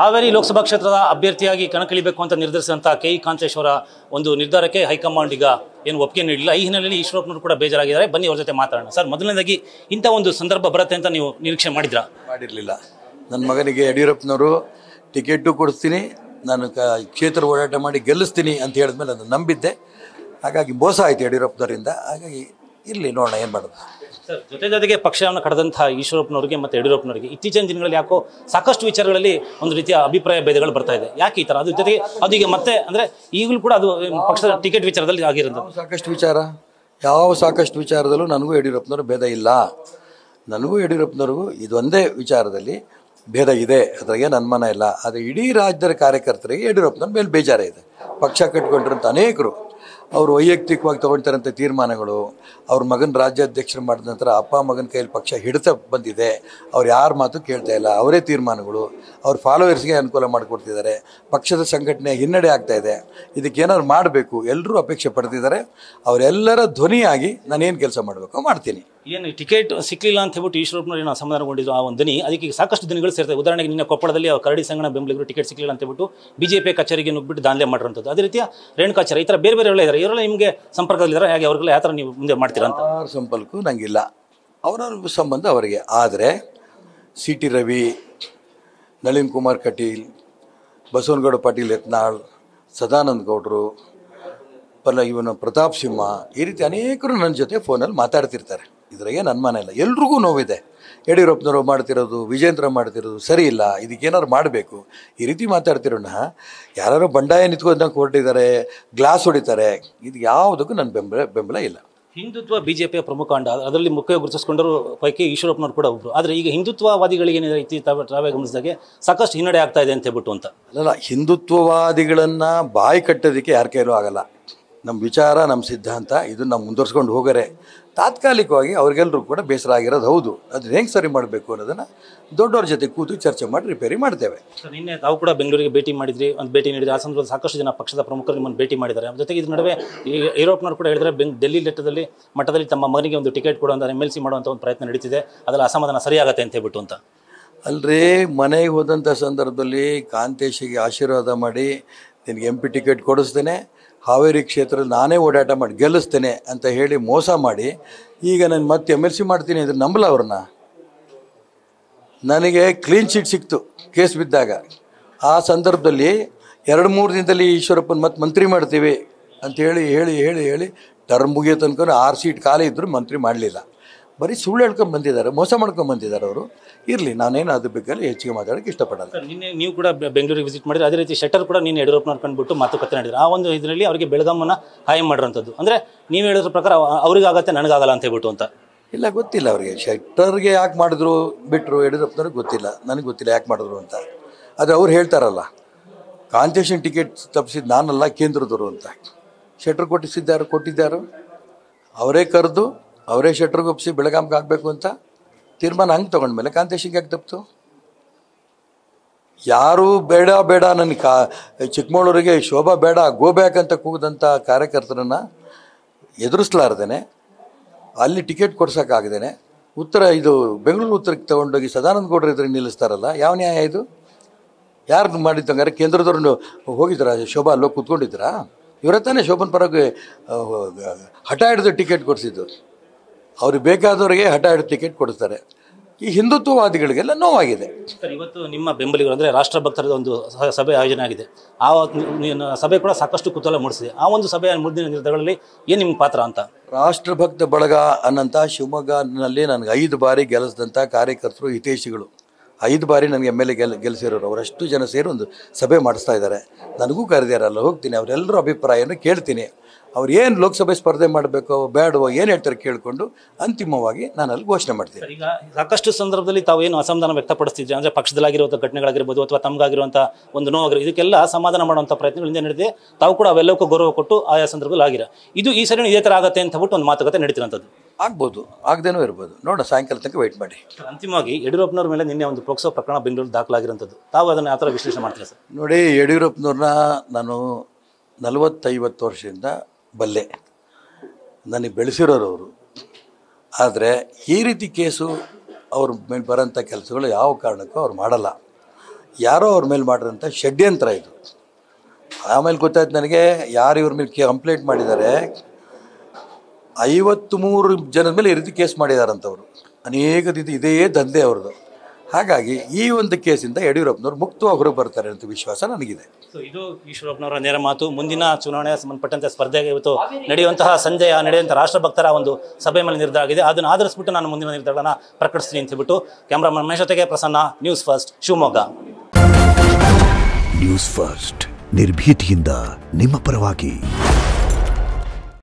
ಹಾವೇರಿ ಲೋಕಸಭಾ ಕ್ಷೇತ್ರದ ಅಭ್ಯರ್ಥಿಯಾಗಿ ಕಣಕ್ಕಿಳಿಬೇಕು ಅಂತ ನಿರ್ಧರಿಸಿದಂಥ ಕೆ ಇ ಕಾಂತೇಶ್ವರ ಒಂದು ನಿರ್ಧಾರಕ್ಕೆ ಹೈಕಮಾಂಡ್ ಈಗ ಏನು ಒಪ್ಪಿಗೆ ನೀಡಿಲ್ಲ ಈ ಹಿನ್ನೆಲೆಯಲ್ಲಿ ಈಶ್ವರಪ್ಪನವರು ಕೂಡ ಬೇಜಾರಾಗಿದ್ದಾರೆ ಬನ್ನಿ ಅವ್ರ ಜೊತೆ ಮಾತಾಡೋಣ ಸರ್ ಮೊದಲನೇದಾಗಿ ಇಂಥ ಒಂದು ಸಂದರ್ಭ ಬರುತ್ತೆ ಅಂತ ನೀವು ನಿರೀಕ್ಷೆ ಮಾಡಿದ್ರಾ ಮಾಡಿರಲಿಲ್ಲ ನನ್ನ ಮಗನಿಗೆ ಯಡಿಯೂರಪ್ಪನವರು ಟಿಕೆಟು ಕೊಡಿಸ್ತೀನಿ ನಾನು ಕ್ಷೇತ್ರ ಓಡಾಟ ಮಾಡಿ ಗೆಲ್ಲಿಸ್ತೀನಿ ಅಂತ ಹೇಳಿದ್ಮೇಲೆ ಅದನ್ನು ನಂಬಿದ್ದೆ ಹಾಗಾಗಿ ಮೋಸ ಆಯಿತು ಯಡಿಯೂರಪ್ಪನವರಿಂದ ಹಾಗಾಗಿ ಇರಲಿ ನೋಡೋಣ ಏನು ಮಾಡೋದು ಸರ್ ಜೊತೆ ಜೊತೆಗೆ ಪಕ್ಷವನ್ನು ಕಡದಂತಹ ಈಶ್ವರಪ್ಪನವರಿಗೆ ಮತ್ತು ಯಡಿಯೂರಪ್ಪನವರಿಗೆ ಇತ್ತೀಚಿನ ದಿನಗಳಲ್ಲಿ ಯಾಕೋ ಸಾಕಷ್ಟು ವಿಚಾರಗಳಲ್ಲಿ ಒಂದು ರೀತಿಯ ಅಭಿಪ್ರಾಯ ಭೇದಗಳು ಬರ್ತಾ ಇದೆ ಯಾಕೆ ಈ ಥರ ಅದ್ರ ಜೊತೆಗೆ ಅದು ಈಗ ಮತ್ತೆ ಅಂದರೆ ಈಗಲೂ ಕೂಡ ಅದು ಪಕ್ಷದ ಟಿಕೆಟ್ ವಿಚಾರದಲ್ಲಿ ಆಗಿರೋದು ಸಾಕಷ್ಟು ವಿಚಾರ ಯಾವ ಸಾಕಷ್ಟು ವಿಚಾರದಲ್ಲೂ ನನಗೂ ಯಡಿಯೂರಪ್ಪನವರು ಭೇದ ಇಲ್ಲ ನನಗೂ ಯಡಿಯೂರಪ್ಪನವ್ರಿಗೂ ಇದೊಂದೇ ವಿಚಾರದಲ್ಲಿ ಭೇದ ಇದೆ ಅದ್ರಾಗೆ ಮನ ಇಲ್ಲ ಆದರೆ ಇಡೀ ರಾಜ್ಯದ ಕಾರ್ಯಕರ್ತರಿಗೆ ಯಡಿಯೂರಪ್ಪನವ್ರ ಮೇಲೆ ಬೇಜಾರ ಇದೆ ಪಕ್ಷ ಕಟ್ಕೊಂಡಿರೋಂಥ ಅನೇಕರು ಅವರು ವೈಯಕ್ತಿಕವಾಗಿ ತೊಗೊಳ್ತಾರಂಥ ತೀರ್ಮಾನಗಳು ಅವ್ರ ಮಗನ ರಾಜ್ಯಾಧ್ಯಕ್ಷರು ಮಾಡಿದ ನಂತರ ಅಪ್ಪ ಮಗನ ಕೈಯಲ್ಲಿ ಪಕ್ಷ ಹಿಡಿತ ಬಂದಿದೆ ಅವ್ರು ಯಾರ ಮಾತು ಕೇಳ್ತಾ ಇಲ್ಲ ಅವರೇ ತೀರ್ಮಾನಗಳು ಅವ್ರ ಫಾಲೋವರ್ಸ್ಗೆ ಅನುಕೂಲ ಮಾಡಿಕೊಡ್ತಿದ್ದಾರೆ ಪಕ್ಷದ ಸಂಘಟನೆ ಹಿನ್ನಡೆ ಆಗ್ತಾ ಇದೆ ಇದಕ್ಕೇನಾದ್ರು ಮಾಡಬೇಕು ಎಲ್ಲರೂ ಅಪೇಕ್ಷೆ ಪಡ್ತಿದ್ದಾರೆ ಅವರೆಲ್ಲರ ಧ್ವನಿಯಾಗಿ ನಾನೇನು ಕೆಲಸ ಮಾಡಬೇಕು ಮಾಡ್ತೀನಿ ಏನು ಟಿಕೆಟ್ ಸಿಕ್ಕಿಲ್ಲ ಅಂತ ಹೇಳ್ಬಿಟ್ಟು ಈಶ್ವರಪ್ಪನವ್ರು ನಾವು ಸಮಾಧಾನಗೊಂಡಿದ್ದು ಆ ಒಂದು ದನಿ ಅದಕ್ಕೆ ಸಾಕಷ್ಟು ದಿನಗಳು ಸೇರ್ತವೆ ಉದಾಹರಣೆಗೆ ನಿನ್ನೆ ಕೊಪ್ಪಳದಲ್ಲಿ ಅವರ ಕರಡಿ ಸಂಗಣ ಬೆಂಬಲಿಗರು ಟಿಕೆಟ್ ಸಿಕ್ಕಲಿಲ್ಲ ಅಂತ ಹೇಳ್ಬಿಟ್ಟು ಬಿಜೆಪಿ ಕಚೇರಿಗೆ ನುಗ್ಬಿಟ್ಟು ದಾನ್ಲೆ ಮಾಡಿರೋಂಥದ್ದು ಅದೇ ರೀತಿಯ ರೇಣುಕಾಚಾರ್ಯ ಈ ಥರ ಬೇರೆ ಬೇರೆ ಇದ್ದಾರೆ ಇವರೆಲ್ಲ ನಿಮಗೆ ಸಂಪರ್ಕದಲ್ಲಿದ್ದಾರೆ ಹಾಗೆ ಅವ್ರಿಗೆಲ್ಲ ಯಾವ ಥರ ನೀವು ಮುಂದೆ ಮಾಡ್ತೀರಾ ಅಂತ ಯಾರ ಸಂಪರ್ಕವೂ ನಂಗಿಲ್ಲ ಅವರ ಸಂಬಂಧ ಅವರಿಗೆ ಆದರೆ ಸಿ ಟಿ ರವಿ ನಳಿನ್ ಕುಮಾರ್ ಕಟೀಲ್ ಬಸವನಗೌಡ ಪಾಟೀಲ್ ಯತ್ನಾಳ್ ಸದಾನಂದ ಗೌಡರು ಪಲ್ಲ ಇವನು ಪ್ರತಾಪ್ ಸಿಂಹ ಈ ರೀತಿ ಅನೇಕರು ನನ್ನ ಜೊತೆ ಫೋನಲ್ಲಿ ಮಾತಾಡ್ತಿರ್ತಾರೆ ಏನು ಅನುಮಾನ ಇಲ್ಲ ಎಲ್ರಿಗೂ ನೋವಿದೆ ಯಡಿಯೂರಪ್ಪನವರು ಮಾಡ್ತಿರೋದು ವಿಜೇಂದ್ರ ಮಾಡ್ತಿರೋದು ಸರಿ ಇಲ್ಲ ಇದಕ್ಕೇನಾದ್ರು ಮಾಡಬೇಕು ಈ ರೀತಿ ಮಾತಾಡ್ತಿರೋಣ ಯಾರು ಬಂಡಾಯ ನಿಂತ್ಕೊಂಡಂಗೆ ಹೊರಟಿದ್ದಾರೆ ಗ್ಲಾಸ್ ಹೊಡಿತಾರೆ ಇದು ಯಾವುದಕ್ಕೂ ನನ್ನ ಬೆಂಬಲ ಬೆಂಬಲ ಇಲ್ಲ ಹಿಂದುತ್ವ ಬಿಜೆಪಿಯ ಪ್ರಮುಖ ಅಂಡ ಅದರಲ್ಲಿ ಮುಖ್ಯ ಗುರುತಿಸ್ಕೊಂಡರು ಪೈಕಿ ಈಶ್ವರಪ್ಪನವ್ರು ಕೂಡ ಒಬ್ಬರು ಆದರೆ ಈಗ ಹಿಂದುತ್ವವಾದಿಗಳಿಗೆ ಏನಿದೆ ತಾವೇ ಗಮನಿಸಿದಾಗೆ ಸಾಕಷ್ಟು ಹಿನ್ನಡೆ ಆಗ್ತಾ ಇದೆ ಅಂತ ಹೇಳ್ಬಿಟ್ಟು ಅಂತ ಅಲ್ಲ ಹಿಂದುತ್ವವಾದಿಗಳನ್ನು ಬಾಯಿ ಕಟ್ಟೋದಕ್ಕೆ ಯಾರ ಕೈಲೂ ಆಗಲ್ಲ ನಮ್ಮ ವಿಚಾರ ನಮ್ಮ ಸಿದ್ಧಾಂತ ಇದನ್ನು ನಾವು ಮುಂದುವರ್ಸ್ಕೊಂಡು ಹೋಗರೆ ತಾತ್ಕಾಲಿಕವಾಗಿ ಅವ್ರಿಗೆಲ್ಲರೂ ಕೂಡ ಬೇಸರ ಆಗಿರೋದು ಹೌದು ಅದು ಹೆಂಗೆ ಸರಿ ಮಾಡಬೇಕು ಅನ್ನೋದನ್ನು ದೊಡ್ಡವ್ರ ಜೊತೆ ಕೂತು ಚರ್ಚೆ ಮಾಡಿ ರಿಪೇರಿ ಮಾಡ್ತೇವೆ ನಿನ್ನೆ ತಾವು ಕೂಡ ಬೆಂಗಳೂರಿಗೆ ಭೇಟಿ ಮಾಡಿದ್ರಿ ಒಂದು ಭೇಟಿ ನೀಡಿದ್ರಿ ಆ ಸಂದರ್ಭದಲ್ಲಿ ಸಾಕಷ್ಟು ಜನ ಪಕ್ಷದ ಪ್ರಮುಖರು ನಿಮ್ಮನ್ನು ಭೇಟಿ ಮಾಡಿದ್ದಾರೆ ಜೊತೆಗೆ ಇದ್ರ ನಡುವೆ ಈ ಯುರೋಪ್ನವ್ರು ಕೂಡ ಹೇಳಿದರೆ ಬೆಂಗ್ ಡೆಲ್ಲಿ ಲೆಟ್ಟದಲ್ಲಿ ಮಟ್ಟದಲ್ಲಿ ತಮ್ಮ ಮಗನಿಗೆ ಒಂದು ಟಿಕೆಟ್ ಕೊಡುವಂಥ ಎಮ್ ಎಲ್ ಸಿ ಮಾಡುವಂಥ ಒಂದು ಪ್ರಯತ್ನ ನಡೀತಿದೆ ಅದರಲ್ಲಿ ಅಸಮಾಧಾನ ಸರಿಯಾಗತ್ತೆ ಅಂತ ಹೇಳ್ಬಿಟ್ಟು ಅಂತ ಅಲ್ಲರಿ ಮನೆಗೆ ಹೋದಂಥ ಸಂದರ್ಭದಲ್ಲಿ ಕಾಂತೇಶಿಗೆ ಆಶೀರ್ವಾದ ಮಾಡಿ ನಿನಗೆ ಎಂ ಪಿ ಟಿಕೆಟ್ ಕೊಡಿಸ್ತೇನೆ ಹಾವೇರಿ ಕ್ಷೇತ್ರದಲ್ಲಿ ನಾನೇ ಓಡಾಟ ಮಾಡಿ ಗೆಲ್ಲಿಸ್ತೇನೆ ಅಂತ ಹೇಳಿ ಮೋಸ ಮಾಡಿ ಈಗ ನಾನು ಮತ್ತೆ ಎಮ್ ಎಲ್ ಸಿ ಮಾಡ್ತೀನಿ ಅಂದರೆ ನಂಬಲ ಅವ್ರನ್ನ ನನಗೆ ಕ್ಲೀನ್ ಶೀಟ್ ಸಿಕ್ತು ಕೇಸ್ ಬಿದ್ದಾಗ ಆ ಸಂದರ್ಭದಲ್ಲಿ ಎರಡು ಮೂರು ದಿನದಲ್ಲಿ ಈಶ್ವರಪ್ಪನ ಮತ್ತೆ ಮಂತ್ರಿ ಮಾಡ್ತೀವಿ ಅಂತ ಹೇಳಿ ಹೇಳಿ ಹೇಳಿ ಹೇಳಿ ಟರ್ಮ್ ಮುಗಿಯೋ ತನಕ ಆರು ಸೀಟ್ ಖಾಲಿ ಇದ್ದರೂ ಮಂತ್ರಿ ಮಾಡಲಿಲ್ಲ ಬರೀ ಸುಳ್ಳು ಹೇಳ್ಕೊಂಡು ಬಂದಿದ್ದಾರೆ ಮೋಸ ಮಾಡ್ಕೊಂಡು ಬಂದಿದ್ದಾರೆ ಅವರು ಇರಲಿ ನಾನೇನು ಅದ್ರ ಬಗ್ಗೆ ಹೆಚ್ಚಿಗೆ ಮಾತಾಡೋಕೆ ಇಷ್ಟಪಡಲ್ಲ ನಿನ್ನೆ ನೀವು ಕೂಡ ಬೆಂಗಳೂರಿಗೆ ವಿಸಿಟ್ ಮಾಡಿದ್ರೆ ಅದೇ ರೀತಿ ಶೆಟ್ಟರ್ ಕೂಡ ನೀನು ಯಡಿಯೂರಪ್ಪನ ಕಂಡುಬಿಟ್ಟು ಮಾತುಕತೆ ನಡೆದ್ರು ಆ ಒಂದು ಇದರಲ್ಲಿ ಅವರಿಗೆ ಬೆಳಗಾಮನ್ನು ಹಾಯ್ ಮಾಡಿರೋಂಥದ್ದು ಅಂದರೆ ನೀವು ಹೇಳಿದ್ರ ಪ್ರಕಾರ ಅವ್ರಿಗಾಗತ್ತೆ ನನಗಾಗಲ್ಲ ಅಂತ ಹೇಳ್ಬಿಟ್ಟು ಅಂತ ಇಲ್ಲ ಗೊತ್ತಿಲ್ಲ ಅವರಿಗೆ ಶೆಟ್ಟರ್ಗೆ ಯಾಕೆ ಮಾಡಿದ್ರು ಬಿಟ್ಟರು ಯಡಿಯೂರಪ್ಪನವ್ರಿಗೆ ಗೊತ್ತಿಲ್ಲ ನನಗೆ ಗೊತ್ತಿಲ್ಲ ಯಾಕೆ ಮಾಡಿದ್ರು ಅಂತ ಆದರೆ ಅವ್ರು ಹೇಳ್ತಾರಲ್ಲ ಕಾನ್ಸೆಷನ್ ಟಿಕೆಟ್ ತಪ್ಪಿಸಿದ ನಾನಲ್ಲ ಕೇಂದ್ರದವರು ಅಂತ ಶೆಟ್ರ್ ಕೊಟ್ಟಿಸಿದ್ದಾರು ಕೊಟ್ಟಿದ್ದಾರು ಅವರೇ ಕರೆದು ಅವರೇ ಗುಪ್ಸಿ ಬೆಳಗಾಮ್ಗೆ ಆಗಬೇಕು ಅಂತ ತೀರ್ಮಾನ ಹಂಗೆ ತೊಗೊಂಡ್ಮೇಲೆ ಕಾಂತೇಶಿಗೆ ಯಾಕೆ ತಪ್ಪಿತು ಯಾರೂ ಬೇಡ ಬೇಡ ನನ್ನ ಕಾ ಚಿಕ್ಕಮಗಳೂರಿಗೆ ಶೋಭಾ ಬೇಡ ಗೋ ಬ್ಯಾಕ್ ಅಂತ ಕೂಗಿದಂಥ ಕಾರ್ಯಕರ್ತರನ್ನು ಎದುರಿಸ್ಲಾರ್ದೇನೆ ಅಲ್ಲಿ ಟಿಕೆಟ್ ಕೊಡ್ಸೋಕ್ಕಾಗ್ದೇನೆ ಉತ್ತರ ಇದು ಬೆಂಗಳೂರು ಉತ್ತರಕ್ಕೆ ತೊಗೊಂಡೋಗಿ ಸದಾನಂದ ಗೌಡ್ರ ಇದ್ರಿಗೆ ನಿಲ್ಲಿಸ್ತಾರಲ್ಲ ಯಾವ ನ್ಯಾಯ ಇದು ಯಾರು ಹಂಗಾರೆ ಕೇಂದ್ರದವ್ರನ್ನು ಹೋಗಿದ್ರಾ ಶೋಭಾ ಅಲ್ಲೋಗಿ ಕೂತ್ಕೊಂಡಿದ್ದೀರಾ ಇವರ ತಾನೇ ಶೋಭನ್ ಪರವಾಗಿ ಹಠ ಹಿಡಿದು ಟಿಕೆಟ್ ಕೊಡಿಸಿದ್ದು ಅವ್ರಿಗೆ ಬೇಕಾದವರಿಗೆ ಹಠಾಡ್ ಟಿಕೆಟ್ ಕೊಡ್ತಾರೆ ಈ ಹಿಂದುತ್ವವಾದಿಗಳಿಗೆಲ್ಲ ನೋವಾಗಿದೆ ಸರ್ ಇವತ್ತು ನಿಮ್ಮ ಬೆಂಬಲಿಗರು ಅಂದರೆ ರಾಷ್ಟ್ರಭಕ್ತರ ಒಂದು ಸಭೆ ಆಯೋಜನೆ ಆಗಿದೆ ಆ ಸಭೆ ಕೂಡ ಸಾಕಷ್ಟು ಕುತೂಹಲ ಮೂಡಿಸಿದೆ ಆ ಒಂದು ಸಭೆಯ ಮುಂದಿನ ನಿರ್ಧಾರಗಳಲ್ಲಿ ಏನು ನಿಮ್ಮ ಪಾತ್ರ ಅಂತ ರಾಷ್ಟ್ರಭಕ್ತ ಬಳಗ ಅನ್ನಂಥ ಶಿವಮೊಗ್ಗನಲ್ಲಿ ನನಗೆ ಐದು ಬಾರಿ ಗೆಲ್ಲಿಸಿದಂಥ ಕಾರ್ಯಕರ್ತರು ಹಿತೇಶಿಗಳು ಐದು ಬಾರಿ ನನಗೆ ಎಮ್ ಎಲ್ ಎ ಗೆಲ್ ಗೆಲ್ಸಿರೋರು ಅವರಷ್ಟು ಜನ ಸೇರಿ ಒಂದು ಸಭೆ ಮಾಡಿಸ್ತಾ ಇದ್ದಾರೆ ನನಗೂ ಕರೆದಿರಲ್ಲ ಹೋಗ್ತೀನಿ ಅವರೆಲ್ಲರ ಅಭಿಪ್ರಾಯನ ಕೇಳ್ತೀನಿ ಅವ್ರು ಏನು ಲೋಕಸಭೆ ಸ್ಪರ್ಧೆ ಮಾಡಬೇಕು ಬೇಡವೋ ಏನು ಹೇಳ್ತಾರೆ ಕೇಳಿಕೊಂಡು ಅಂತಿಮವಾಗಿ ನಾನು ಅಲ್ಲಿ ಘೋಷಣೆ ಮಾಡ್ತೀನಿ ಈಗ ಸಾಕಷ್ಟು ಸಂದರ್ಭದಲ್ಲಿ ತಾವು ಏನು ಅಸಮಾಧಾನ ವ್ಯಕ್ತಪಡಿಸ್ತಿದ್ದೆ ಅಂದರೆ ಪಕ್ಷದಲ್ಲಾಗಿರುವಂಥ ಘಟನೆಗಳಾಗಿರ್ಬೋದು ಅಥವಾ ತಮಗಾಗಿರುವಂಥ ಒಂದು ನೋವಾಗಿರೋ ಇದಕ್ಕೆಲ್ಲ ಸಮಾಧಾನ ಮಾಡುವಂಥ ಪ್ರಯತ್ನಗಳಿಂದ ನಡೆದಿದೆ ತಾವು ಕೂಡ ಅವೆಲ್ಲಕ್ಕೂ ಗೌರವ ಕೊಟ್ಟು ಆಯಾ ಸಂದರ್ಭದಲ್ಲಿ ಆಗಿರ ಇದು ಈ ಸರಿ ಇದೇ ಥರ ಆಗುತ್ತೆ ಅಂತ ಬಿಟ್ಟು ಒಂದು ಮಾತುಕತೆ ನಡೀತಿರೋಂಥದ್ದು ಆಗ್ಬೋದು ಆಗದೇನೂ ಇರ್ಬೋದು ನೋಡ ಸಾಯಂಕಾಲ ತನಕ ವೆಯ್ಟ್ ಮಾಡಿ ಅಂತಿಮವಾಗಿ ಯಡಿಯೂರಪ್ಪನವ್ರ ಮೇಲೆ ನಿನ್ನೆ ಒಂದು ಪೋಕ್ಸೋ ಪ್ರಕರಣ ಬೆಂಗಳೂರು ದಾಖಲಾಗಿರೋಂಥದ್ದು ತಾವು ಅದನ್ನು ಆ ಥರ ವಿಶ್ಲೇಷಣೆ ಮಾಡ್ತೀರಾ ಸರ್ ನೋಡಿ ಯಡಿಯೂರಪ್ಪನವ್ರನ್ನ ನಾನು ನಲವತ್ತೈವತ್ತು ವರ್ಷದಿಂದ ಬಲ್ಲೆ ನನಗೆ ಬೆಳೆಸಿರೋರು ಅವರು ಆದರೆ ಈ ರೀತಿ ಕೇಸು ಅವ್ರ ಮೇಲೆ ಬರೋಂಥ ಕೆಲಸಗಳು ಯಾವ ಕಾರಣಕ್ಕೂ ಅವ್ರು ಮಾಡಲ್ಲ ಯಾರೋ ಅವ್ರ ಮೇಲೆ ಮಾಡಿರೋಂಥ ಷಡ್ಯಂತ್ರ ಇದು ಆಮೇಲೆ ಗೊತ್ತಾಯ್ತು ನನಗೆ ಯಾರು ಇವ್ರ ಮೇಲೆ ಕಂಪ್ಲೇಂಟ್ ಮಾಡಿದ್ದಾರೆ ಐವತ್ತು ಮೂರು ಜನದ ಮೇಲೆ ಈ ರೀತಿ ಕೇಸ್ ಮಾಡಿದಾರಂಥವ್ರು ಅನೇಕ ರೀತಿ ಇದೇ ದಂಧೆ ಅವ್ರದ್ದು ಹಾಗಾಗಿ ಈ ಒಂದು ಕೇಸಿಂದ ಯಡಿಯೂರಪ್ಪನವರು ಮುಕ್ತವಾಗಿ ಹೊರಗೆ ಬರ್ತಾರೆ ಅಂತ ವಿಶ್ವಾಸ ನನಗಿದೆ ಇದು ಈಶ್ವರಪ್ಪನವರ ನೇರ ಮಾತು ಮುಂದಿನ ಚುನಾವಣೆ ಸಂಬಂಧಪಟ್ಟಂತೆ ಸ್ಪರ್ಧೆಗೆ ಇವತ್ತು ನಡೆಯುವಂತಹ ಸಂಜೆ ನಡೆಯುವಂಥ ರಾಷ್ಟ್ರಭಕ್ತರ ಒಂದು ಸಭೆ ಮೇಲೆ ನಿರ್ಧಾರ ಆಗಿದೆ ಅದನ್ನು ಆಧರಿಸ್ಬಿಟ್ಟು ನಾನು ಮುಂದಿನ ನಿರ್ಧಾರಗಳನ್ನು ಪ್ರಕಟಿಸ್ತೀನಿ ಅಂತ ಹೇಳ್ಬಿಟ್ಟು ಕ್ಯಾಮ್ರಾಮನ್ ಮಹೇಶ್ ಜೊತೆಗೆ Prasanna news first Shivamogga news first ನಿರ್ಭೀತಿಯಿಂದ ನಿಮ್ಮ ಪರವಾಗಿ